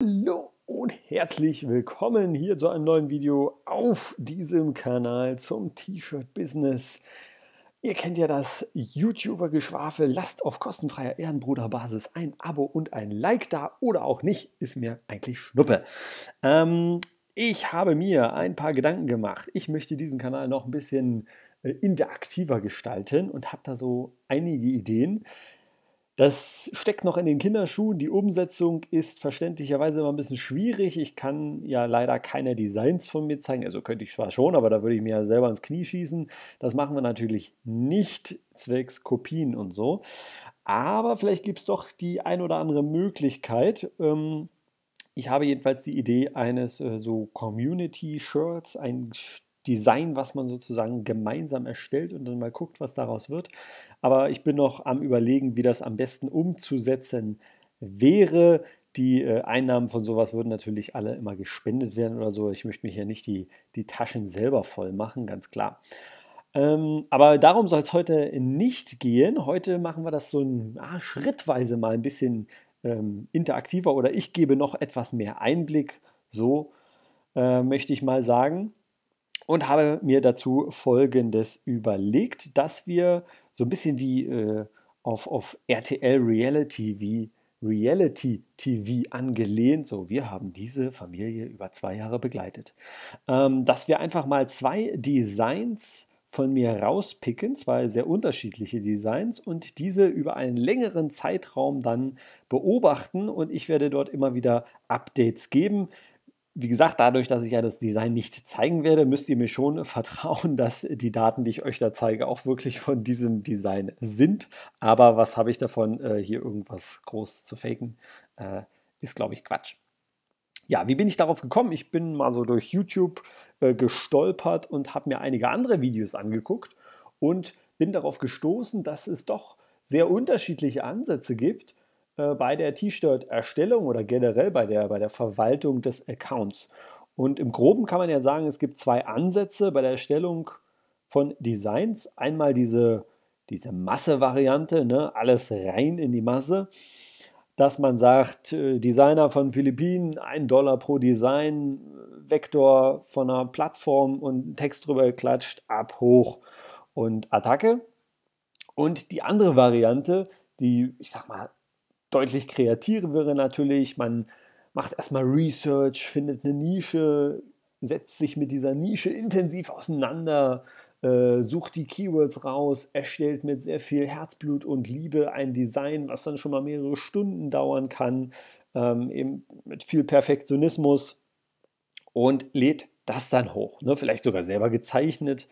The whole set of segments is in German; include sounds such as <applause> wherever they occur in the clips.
Hallo und herzlich willkommen hier zu einem neuen Video auf diesem Kanal zum T-Shirt-Business. Ihr kennt ja das YouTuber-Geschwafel. Lasst auf kostenfreier Ehrenbruderbasis ein Abo und ein Like da oder auch nicht, ist mir eigentlich Schnuppe. Ähm, ich habe mir ein paar Gedanken gemacht. Ich möchte diesen Kanal noch ein bisschen äh, interaktiver gestalten und habe da so einige Ideen. Das steckt noch in den Kinderschuhen. Die Umsetzung ist verständlicherweise immer ein bisschen schwierig. Ich kann ja leider keine Designs von mir zeigen. Also könnte ich zwar schon, aber da würde ich mir ja selber ins Knie schießen. Das machen wir natürlich nicht zwecks Kopien und so. Aber vielleicht gibt es doch die ein oder andere Möglichkeit. Ähm, ich habe jedenfalls die Idee eines äh, so Community-Shirts, ein Design, was man sozusagen gemeinsam erstellt und dann mal guckt, was daraus wird. Aber ich bin noch am Überlegen, wie das am besten umzusetzen wäre. Die äh, Einnahmen von sowas würden natürlich alle immer gespendet werden oder so. Ich möchte mich ja nicht die, die Taschen selber voll machen, ganz klar. Ähm, aber darum soll es heute nicht gehen. Heute machen wir das so ein, ah, schrittweise mal ein bisschen ähm, interaktiver oder ich gebe noch etwas mehr Einblick. So äh, möchte ich mal sagen und habe mir dazu Folgendes überlegt, dass wir so ein bisschen wie äh, auf, auf RTL Reality, wie Reality TV angelehnt. So, wir haben diese Familie über zwei Jahre begleitet. Ähm, dass wir einfach mal zwei Designs von mir rauspicken, zwei sehr unterschiedliche Designs und diese über einen längeren Zeitraum dann beobachten und ich werde dort immer wieder Updates geben wie gesagt, dadurch, dass ich ja das Design nicht zeigen werde, müsst ihr mir schon <laughs> vertrauen, dass die Daten, die ich euch da zeige, auch wirklich von diesem Design sind. Aber was habe ich davon, äh, hier irgendwas groß zu faken? Äh, ist, glaube ich, Quatsch. Ja, wie bin ich darauf gekommen? Ich bin mal so durch YouTube äh, gestolpert und habe mir einige andere Videos angeguckt und bin darauf gestoßen, dass es doch sehr unterschiedliche Ansätze gibt, äh, bei der T-Shirt-Erstellung oder generell bei der, bei der Verwaltung des Accounts. Und im Groben kann man ja sagen, es gibt zwei Ansätze bei der Erstellung von Designs. Einmal diese, diese Masse-Variante, ne? alles rein in die Masse, dass man sagt, äh, Designer von Philippinen, ein Dollar pro Design, äh, Vektor von einer Plattform und Text drüber geklatscht, ab hoch und Attacke. Und die andere Variante, die, ich sag mal, deutlich kreativere natürlich. Man macht erstmal Research, findet eine Nische, setzt sich mit dieser Nische intensiv auseinander, äh, sucht die Keywords raus, erstellt mit sehr viel Herzblut und Liebe ein Design, was dann schon mal mehrere Stunden dauern kann, ähm, eben mit viel Perfektionismus und lädt das dann hoch. Ne? Vielleicht sogar selber gezeichnet.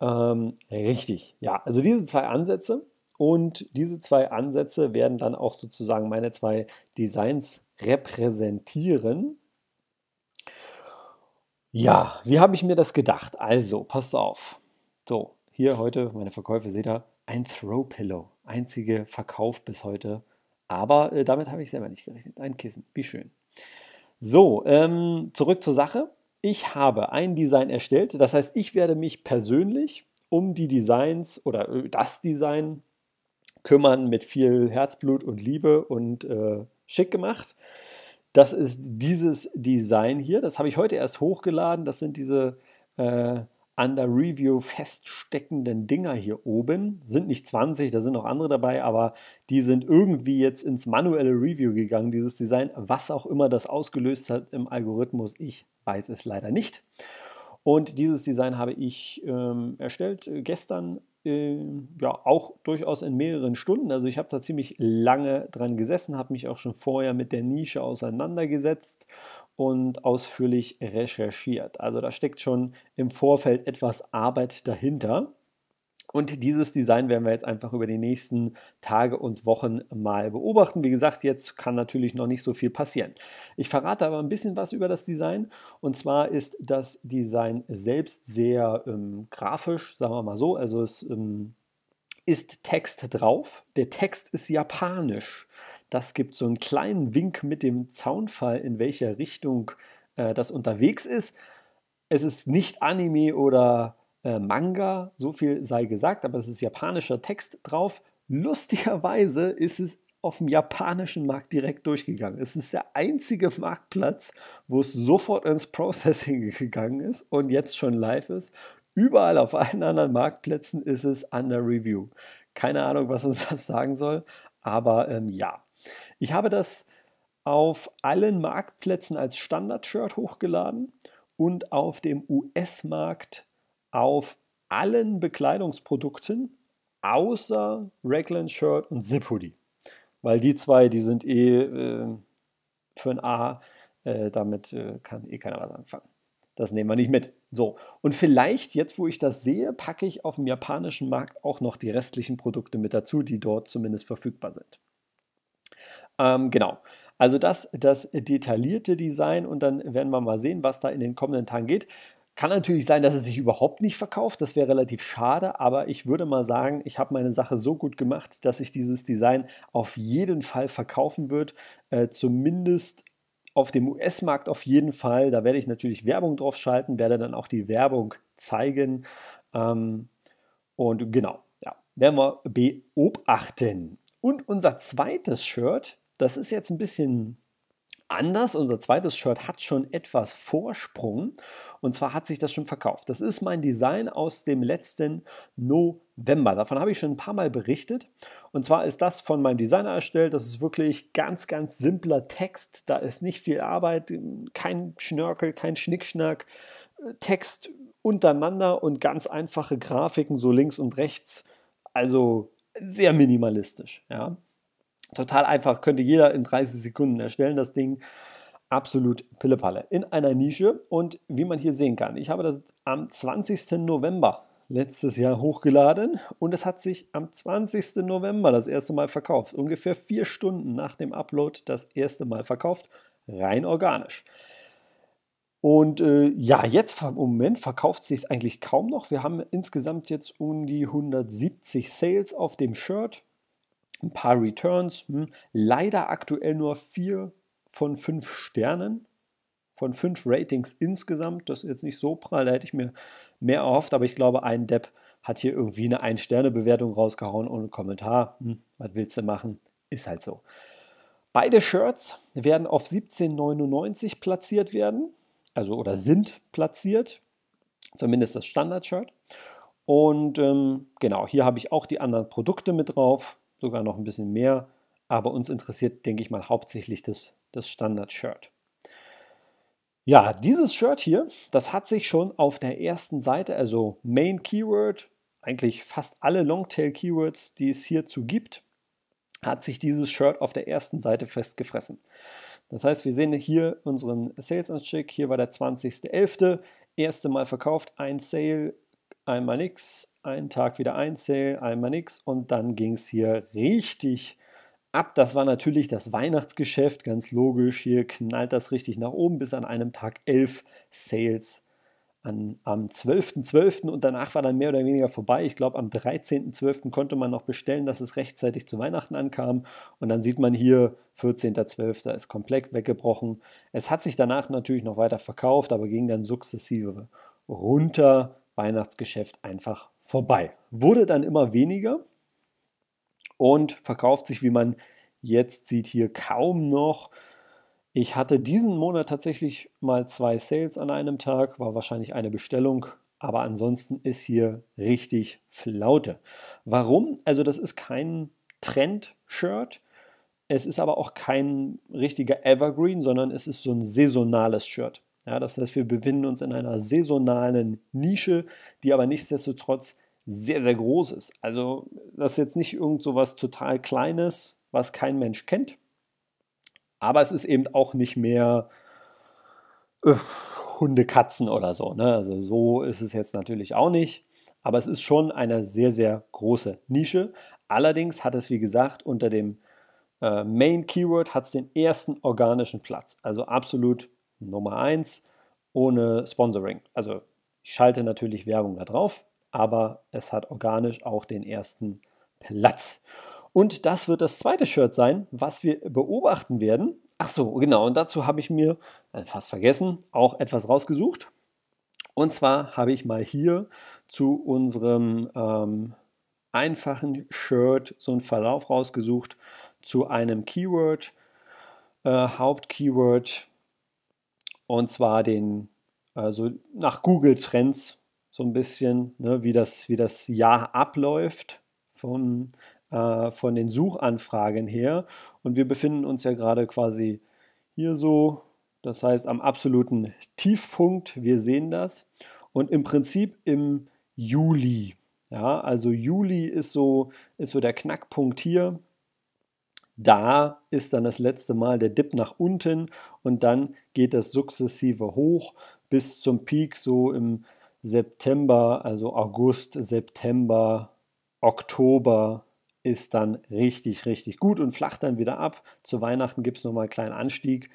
Ähm, richtig, ja, also diese zwei Ansätze und diese zwei Ansätze werden dann auch sozusagen meine zwei Designs repräsentieren. Ja, wie habe ich mir das gedacht? Also, passt auf. So, hier heute meine Verkäufe, seht ihr, ein Throw Pillow. Einzige Verkauf bis heute. Aber äh, damit habe ich selber nicht gerechnet. Ein Kissen, wie schön. So, ähm, zurück zur Sache. Ich habe ein Design erstellt. Das heißt, ich werde mich persönlich um die Designs oder äh, das Design kümmern mit viel Herzblut und Liebe und äh, schick gemacht. Das ist dieses Design hier. Das habe ich heute erst hochgeladen. Das sind diese äh, under Review feststeckenden Dinger hier oben. Sind nicht 20, da sind noch andere dabei, aber die sind irgendwie jetzt ins manuelle Review gegangen, dieses Design. Was auch immer das ausgelöst hat im Algorithmus, ich weiß es leider nicht. Und dieses Design habe ich ähm, erstellt äh, gestern ähm, ja auch durchaus in mehreren Stunden. Also ich habe da ziemlich lange dran gesessen, habe mich auch schon vorher mit der Nische auseinandergesetzt und ausführlich recherchiert. Also da steckt schon im Vorfeld etwas Arbeit dahinter. Und dieses Design werden wir jetzt einfach über die nächsten Tage und Wochen mal beobachten. Wie gesagt, jetzt kann natürlich noch nicht so viel passieren. Ich verrate aber ein bisschen was über das Design. Und zwar ist das Design selbst sehr ähm, grafisch, sagen wir mal so. Also es ähm, ist Text drauf. Der Text ist japanisch. Das gibt so einen kleinen Wink mit dem Zaunfall, in welcher Richtung äh, das unterwegs ist. Es ist nicht Anime oder äh, Manga, so viel sei gesagt, aber es ist japanischer Text drauf. Lustigerweise ist es auf dem japanischen Markt direkt durchgegangen. Es ist der einzige Marktplatz, wo es sofort ins Processing <laughs> gegangen ist und jetzt schon live ist. Überall auf allen anderen Marktplätzen ist es under Review. Keine Ahnung, was uns <laughs> das sagen soll, aber ähm, ja. Ich habe das auf allen Marktplätzen als Standard-Shirt hochgeladen und auf dem US-Markt auf allen Bekleidungsprodukten außer Raglan Shirt und Zip Hoodie. Weil die zwei, die sind eh äh, für ein A, äh, damit äh, kann eh keiner was anfangen. Das nehmen wir nicht mit. So, und vielleicht jetzt, wo ich das sehe, packe ich auf dem japanischen Markt auch noch die restlichen Produkte mit dazu, die dort zumindest verfügbar sind. Ähm, genau, also das, das detaillierte Design und dann werden wir mal sehen, was da in den kommenden Tagen geht. Kann natürlich sein, dass es sich überhaupt nicht verkauft, das wäre relativ schade, aber ich würde mal sagen, ich habe meine Sache so gut gemacht, dass ich dieses Design auf jeden Fall verkaufen wird, äh, zumindest auf dem US-Markt auf jeden Fall. Da werde ich natürlich Werbung drauf schalten, werde dann auch die Werbung zeigen. Ähm, und genau, ja, werden wir beobachten. Und unser zweites Shirt, das ist jetzt ein bisschen anders. Unser zweites Shirt hat schon etwas Vorsprung und zwar hat sich das schon verkauft. Das ist mein Design aus dem letzten November. Davon habe ich schon ein paar Mal berichtet. Und zwar ist das von meinem Designer erstellt. Das ist wirklich ganz, ganz simpler Text. Da ist nicht viel Arbeit, kein Schnörkel, kein Schnickschnack. Text untereinander und ganz einfache Grafiken so links und rechts. Also sehr minimalistisch. Ja. Total einfach, könnte jeder in 30 Sekunden erstellen, das Ding. Absolut Pillepalle. In einer Nische und wie man hier sehen kann, ich habe das am 20. November letztes Jahr hochgeladen und es hat sich am 20. November das erste Mal verkauft. Ungefähr vier Stunden nach dem Upload das erste Mal verkauft, rein organisch. Und äh, ja, jetzt im Moment verkauft sich es eigentlich kaum noch. Wir haben insgesamt jetzt um die 170 Sales auf dem Shirt ein paar Returns. Hm. Leider aktuell nur vier von fünf Sternen, von fünf Ratings insgesamt. Das ist jetzt nicht so prall, da hätte ich mir mehr erhofft, aber ich glaube, ein Depp hat hier irgendwie eine Ein-Sterne-Bewertung rausgehauen ohne Kommentar. Hm, was willst du machen? Ist halt so. Beide Shirts werden auf 17,99 platziert werden, also oder sind platziert, zumindest das Standard-Shirt. Und ähm, genau, hier habe ich auch die anderen Produkte mit drauf sogar noch ein bisschen mehr. Aber uns interessiert, denke ich mal, hauptsächlich das, das Standard-Shirt. Ja, dieses Shirt hier, das hat sich schon auf der ersten Seite, also Main Keyword, eigentlich fast alle Longtail Keywords, die es hierzu gibt, hat sich dieses Shirt auf der ersten Seite festgefressen. Das heißt, wir sehen hier unseren Sales-Anstieg. Hier war der 20.11. Erste Mal verkauft, ein Sale, einmal nichts, einen Tag wieder ein Sale, einmal nix und dann ging es hier richtig ab. Das war natürlich das Weihnachtsgeschäft, ganz logisch. Hier knallt das richtig nach oben bis an einem Tag elf Sales an, am 12.12. .12. und danach war dann mehr oder weniger vorbei. Ich glaube, am 13.12. konnte man noch bestellen, dass es rechtzeitig zu Weihnachten ankam. Und dann sieht man hier, 14.12. ist komplett weggebrochen. Es hat sich danach natürlich noch weiter verkauft, aber ging dann sukzessive runter Weihnachtsgeschäft einfach vorbei. Wurde dann immer weniger und verkauft sich, wie man jetzt sieht, hier kaum noch. Ich hatte diesen Monat tatsächlich mal zwei Sales an einem Tag, war wahrscheinlich eine Bestellung, aber ansonsten ist hier richtig Flaute. Warum? Also das ist kein Trend-Shirt, es ist aber auch kein richtiger Evergreen, sondern es ist so ein saisonales Shirt. Ja, das heißt, wir befinden uns in einer saisonalen Nische, die aber nichtsdestotrotz sehr, sehr groß ist. Also das ist jetzt nicht irgend so was total Kleines, was kein Mensch kennt, aber es ist eben auch nicht mehr äh, Hunde, Katzen oder so. Ne? Also so ist es jetzt natürlich auch nicht, aber es ist schon eine sehr, sehr große Nische. Allerdings hat es, wie gesagt, unter dem äh, Main Keyword hat es den ersten organischen Platz, also absolut Nummer 1 ohne Sponsoring. Also ich schalte natürlich Werbung da drauf, aber es hat organisch auch den ersten Platz. Und das wird das zweite Shirt sein, was wir beobachten werden. Ach so, genau, und dazu habe ich mir, äh, fast vergessen, auch etwas rausgesucht. Und zwar habe ich mal hier zu unserem ähm, einfachen Shirt so einen Verlauf rausgesucht zu einem Keyword, äh, Hauptkeyword, und zwar den, also nach Google Trends so ein bisschen, ne, wie, das, wie das Jahr abläuft vom, äh, von den Suchanfragen her. Und wir befinden uns ja gerade quasi hier so, das heißt am absoluten Tiefpunkt. Wir sehen das. Und im Prinzip im Juli. Ja, also Juli ist so, ist so der Knackpunkt hier. Da ist dann das letzte Mal der Dip nach unten und dann geht das sukzessive hoch bis zum Peak so im September, also August, September, Oktober ist dann richtig, richtig gut und flacht dann wieder ab. Zu Weihnachten gibt es nochmal einen kleinen Anstieg.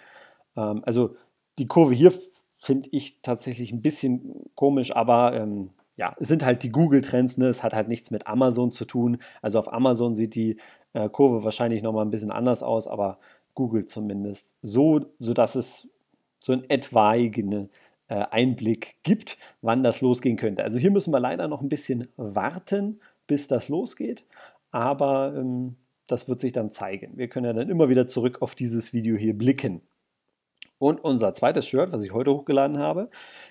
Ähm, also die Kurve hier finde ich tatsächlich ein bisschen komisch, aber ähm, ja, es sind halt die Google-Trends, ne? es hat halt nichts mit Amazon zu tun. Also auf Amazon sieht die äh, Kurve wahrscheinlich nochmal ein bisschen anders aus, aber Google zumindest so, sodass es so einen etwaigen äh, Einblick gibt, wann das losgehen könnte. Also hier müssen wir leider noch ein bisschen warten, bis das losgeht, aber ähm, das wird sich dann zeigen. Wir können ja dann immer wieder zurück auf dieses Video hier blicken. Und unser zweites Shirt, was ich heute hochgeladen habe,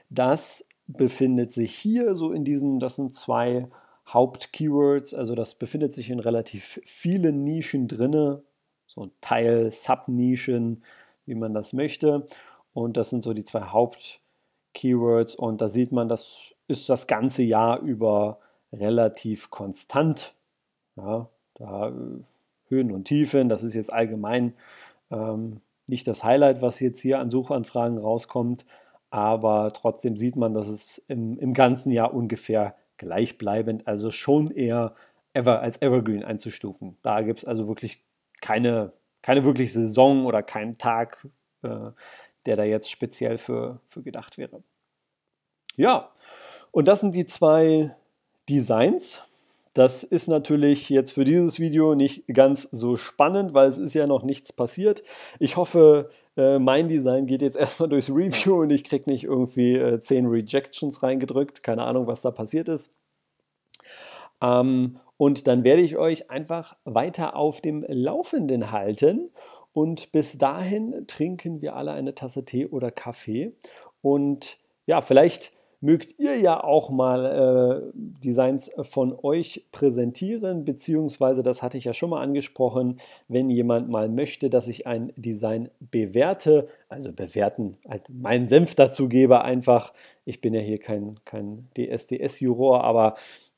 das befindet sich hier so in diesen, das sind zwei Hauptkeywords. Also das befindet sich in relativ vielen Nischen drinne, so Teil, Sub-Nischen, wie man das möchte. Und das sind so die zwei Hauptkeywords. Und da sieht man, das ist das ganze Jahr über relativ konstant. Ja, da äh, Höhen und Tiefen, das ist jetzt allgemein ähm, nicht das Highlight, was jetzt hier an Suchanfragen rauskommt, aber trotzdem sieht man, dass es im, im ganzen Jahr ungefähr gleichbleibend, also schon eher ever, als Evergreen einzustufen. Da gibt es also wirklich keine, keine wirkliche Saison oder keinen Tag, äh, der da jetzt speziell für, für gedacht wäre. Ja, und das sind die zwei Designs. Das ist natürlich jetzt für dieses Video nicht ganz so spannend, weil es ist ja noch nichts passiert. Ich hoffe, äh, mein Design geht jetzt <laughs> erstmal durchs Review und ich kriege nicht irgendwie äh, 10 Rejections reingedrückt. Keine Ahnung, was da passiert ist. Ähm, und dann werde ich euch einfach weiter auf dem Laufenden halten. Und bis dahin trinken wir alle eine Tasse Tee oder Kaffee. Und ja, vielleicht mögt ihr ja auch mal äh, Designs von euch präsentieren, beziehungsweise, das hatte ich ja schon mal angesprochen, wenn jemand mal möchte, dass ich ein Design bewerte, also bewerten, halt meinen Senf dazu gebe einfach. Ich bin ja hier kein, kein DSDS-Juror, aber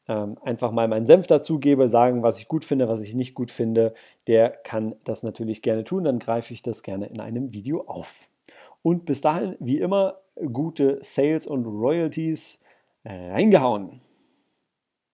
ähm, einfach mal meinen Senf dazu gebe, sagen, was ich gut finde, was ich nicht gut finde, der kann das natürlich gerne tun, dann greife ich das gerne in einem Video auf. Und bis dahin, wie immer, gute Sales und Royalties reingehauen.